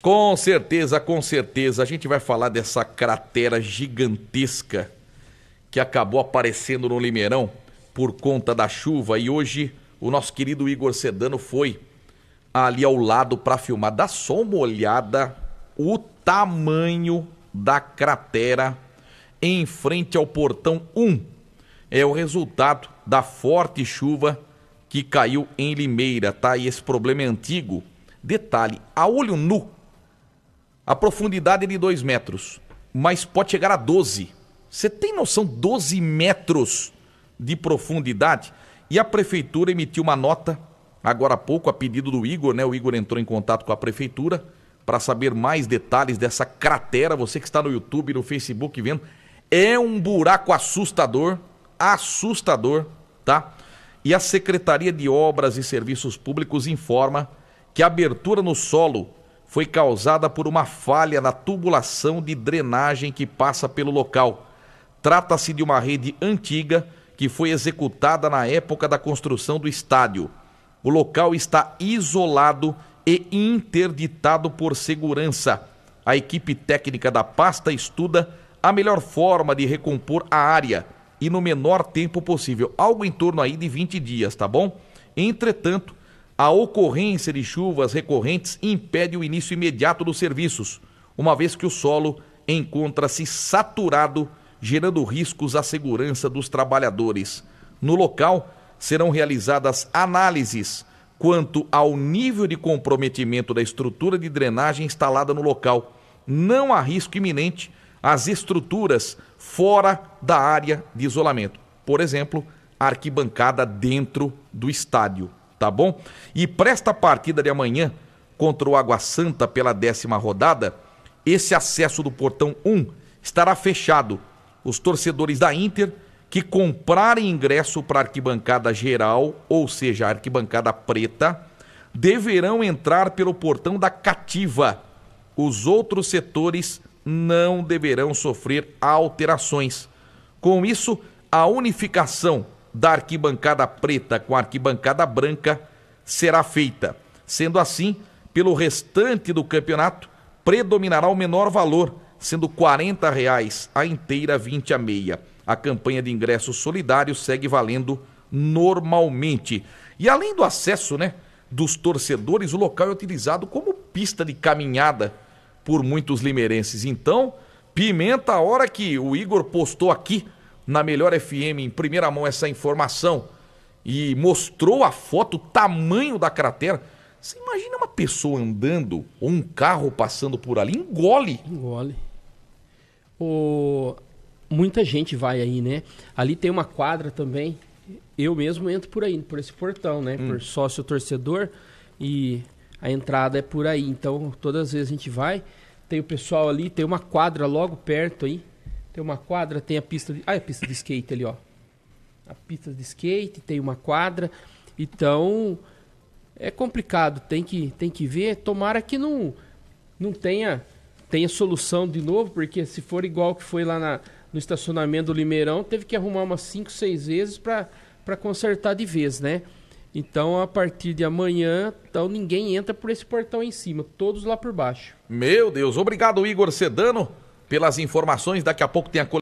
Com certeza, com certeza. A gente vai falar dessa cratera gigantesca que acabou aparecendo no Limeirão por conta da chuva. E hoje o nosso querido Igor Sedano foi ali ao lado para filmar. Dá só uma olhada o tamanho da cratera em frente ao portão 1. É o resultado da forte chuva que caiu em Limeira, tá? E esse problema é antigo. Detalhe, a olho nu, a profundidade é de 2 metros, mas pode chegar a 12. Você tem noção 12 metros de profundidade? E a prefeitura emitiu uma nota agora há pouco a pedido do Igor, né? O Igor entrou em contato com a prefeitura para saber mais detalhes dessa cratera. Você que está no YouTube, no Facebook vendo, é um buraco assustador, assustador, tá? E a Secretaria de Obras e Serviços Públicos informa que a abertura no solo foi causada por uma falha na tubulação de drenagem que passa pelo local. Trata-se de uma rede antiga que foi executada na época da construção do estádio. O local está isolado e interditado por segurança. A equipe técnica da pasta estuda a melhor forma de recompor a área e no menor tempo possível, algo em torno aí de 20 dias, tá bom? Entretanto, a ocorrência de chuvas recorrentes impede o início imediato dos serviços, uma vez que o solo encontra-se saturado, gerando riscos à segurança dos trabalhadores. No local, serão realizadas análises quanto ao nível de comprometimento da estrutura de drenagem instalada no local. Não há risco iminente às estruturas fora da área de isolamento, por exemplo, arquibancada dentro do estádio tá bom? E para esta partida de amanhã contra o Água Santa pela décima rodada, esse acesso do portão 1 estará fechado. Os torcedores da Inter que comprarem ingresso para arquibancada geral, ou seja, arquibancada preta, deverão entrar pelo portão da cativa. Os outros setores não deverão sofrer alterações. Com isso, a unificação da arquibancada preta com a arquibancada branca será feita. Sendo assim, pelo restante do campeonato, predominará o menor valor, sendo R$ 40,00 a inteira, 20 a meia. A campanha de ingresso solidário segue valendo normalmente. E além do acesso, né, dos torcedores, o local é utilizado como pista de caminhada por muitos limeirenses. Então, pimenta a hora que o Igor postou aqui na Melhor FM em primeira mão essa informação e mostrou a foto, o tamanho da cratera. Você imagina uma pessoa andando ou um carro passando por ali? Engole. Engole. O... Muita gente vai aí, né? Ali tem uma quadra também. Eu mesmo entro por aí, por esse portão, né? Hum. Por sócio torcedor. E a entrada é por aí. Então, todas as vezes a gente vai. Tem o pessoal ali, tem uma quadra logo perto aí. Tem uma quadra, tem a pista de. Ah, é a pista de skate ali, ó. A pista de skate, tem uma quadra. Então, é complicado, tem que, tem que ver. Tomara que não, não tenha, tenha solução de novo, porque se for igual que foi lá na, no estacionamento do Limeirão, teve que arrumar umas 5, 6 vezes para consertar de vez, né? Então, a partir de amanhã, então ninguém entra por esse portão em cima, todos lá por baixo. Meu Deus, obrigado Igor Sedano pelas informações. Daqui a pouco tem a